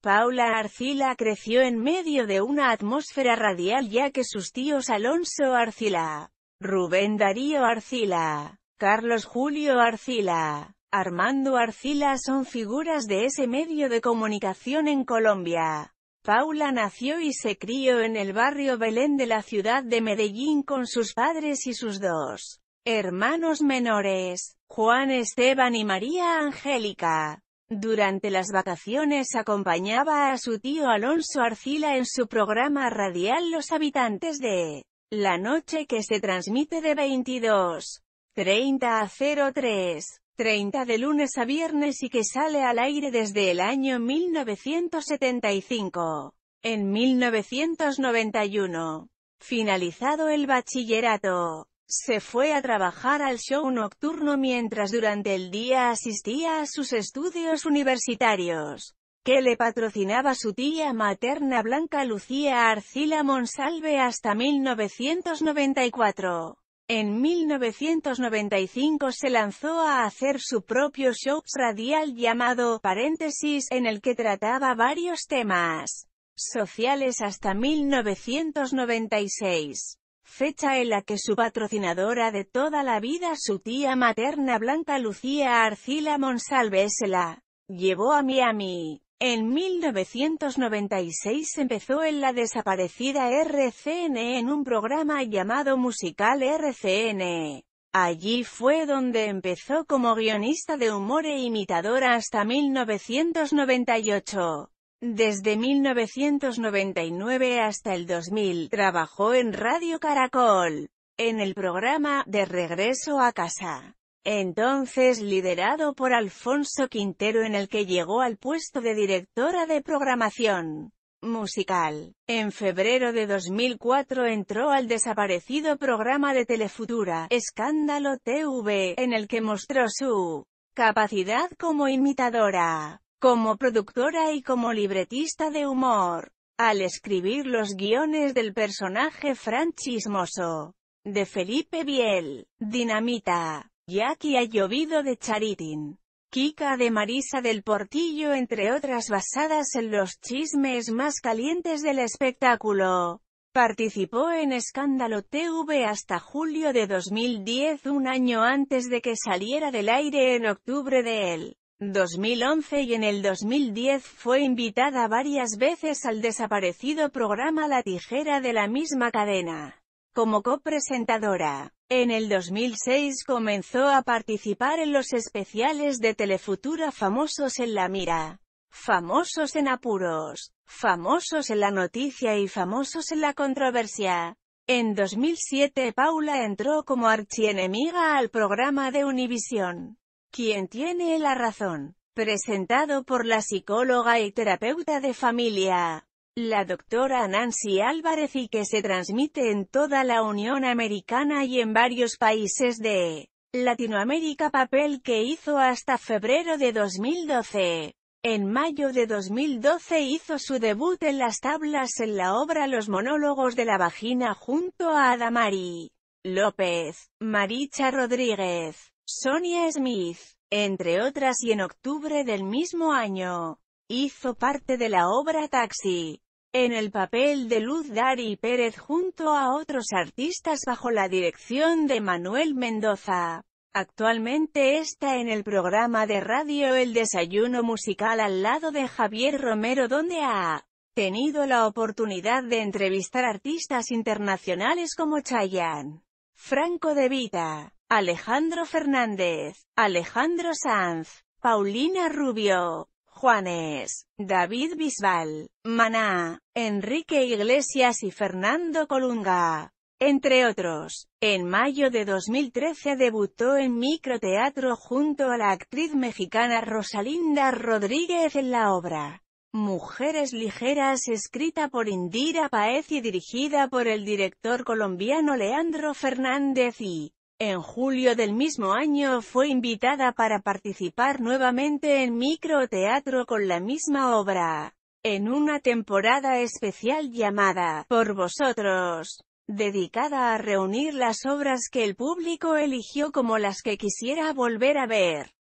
Paula Arcila creció en medio de una atmósfera radial ya que sus tíos Alonso Arcila, Rubén Darío Arcila, Carlos Julio Arcila, Armando Arcila son figuras de ese medio de comunicación en Colombia. Paula nació y se crió en el barrio Belén de la ciudad de Medellín con sus padres y sus dos hermanos menores, Juan Esteban y María Angélica. Durante las vacaciones acompañaba a su tío Alonso Arcila en su programa radial Los Habitantes de La Noche que se transmite de 22.30 a 03. 30 de lunes a viernes y que sale al aire desde el año 1975. En 1991, finalizado el bachillerato, se fue a trabajar al show nocturno mientras durante el día asistía a sus estudios universitarios, que le patrocinaba su tía materna Blanca Lucía Arcila Monsalve hasta 1994. En 1995 se lanzó a hacer su propio show radial llamado Paréntesis en el que trataba varios temas sociales hasta 1996 fecha en la que su patrocinadora de toda la vida su tía materna Blanca Lucía Arcila Monsalvesela, llevó a Miami. En 1996 empezó en la desaparecida RCN en un programa llamado Musical RCN. Allí fue donde empezó como guionista de humor e imitadora hasta 1998. Desde 1999 hasta el 2000, trabajó en Radio Caracol, en el programa De Regreso a Casa, entonces liderado por Alfonso Quintero en el que llegó al puesto de directora de programación musical. En febrero de 2004 entró al desaparecido programa de Telefutura, Escándalo TV, en el que mostró su capacidad como imitadora como productora y como libretista de humor, al escribir los guiones del personaje franchismoso de Felipe Biel, Dinamita, Jackie ha llovido de Charitín, Kika de Marisa del Portillo entre otras basadas en los chismes más calientes del espectáculo. Participó en Escándalo TV hasta julio de 2010 un año antes de que saliera del aire en octubre de él. 2011 y en el 2010 fue invitada varias veces al desaparecido programa La Tijera de la misma cadena, como copresentadora. En el 2006 comenzó a participar en los especiales de Telefutura Famosos en la Mira, Famosos en Apuros, Famosos en la Noticia y Famosos en la Controversia. En 2007 Paula entró como archienemiga al programa de Univisión. Quien tiene la razón. Presentado por la psicóloga y terapeuta de familia, la doctora Nancy Álvarez y que se transmite en toda la Unión Americana y en varios países de Latinoamérica papel que hizo hasta febrero de 2012. En mayo de 2012 hizo su debut en las tablas en la obra Los monólogos de la vagina junto a Adamari López, Maricha Rodríguez, Sonia Smith, entre otras y en octubre del mismo año, hizo parte de la obra Taxi, en el papel de Luz Dari Pérez junto a otros artistas bajo la dirección de Manuel Mendoza. Actualmente está en el programa de radio El Desayuno Musical al lado de Javier Romero donde ha tenido la oportunidad de entrevistar artistas internacionales como Chayanne, Franco de Vita, Alejandro Fernández, Alejandro Sanz, Paulina Rubio, Juanes, David Bisbal, Maná, Enrique Iglesias y Fernando Colunga. Entre otros, en mayo de 2013 debutó en microteatro junto a la actriz mexicana Rosalinda Rodríguez en la obra Mujeres Ligeras escrita por Indira Paez y dirigida por el director colombiano Leandro Fernández y en julio del mismo año fue invitada para participar nuevamente en microteatro con la misma obra, en una temporada especial llamada «Por vosotros» dedicada a reunir las obras que el público eligió como las que quisiera volver a ver.